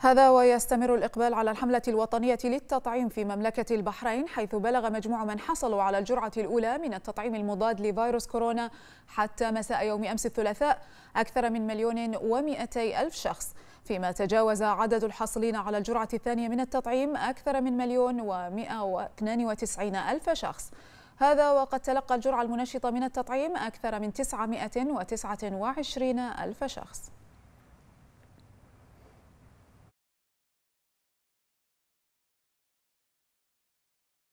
هذا ويستمر الإقبال على الحملة الوطنية للتطعيم في مملكة البحرين حيث بلغ مجموع من حصلوا على الجرعة الأولى من التطعيم المضاد لفيروس كورونا حتى مساء يوم أمس الثلاثاء أكثر من مليون ومئتي ألف شخص فيما تجاوز عدد الحاصلين على الجرعة الثانية من التطعيم أكثر من مليون ومئة واثنان وتسعين ألف شخص هذا وقد تلقى الجرعة المنشطة من التطعيم أكثر من تسعمائة وتسعة وعشرين ألف شخص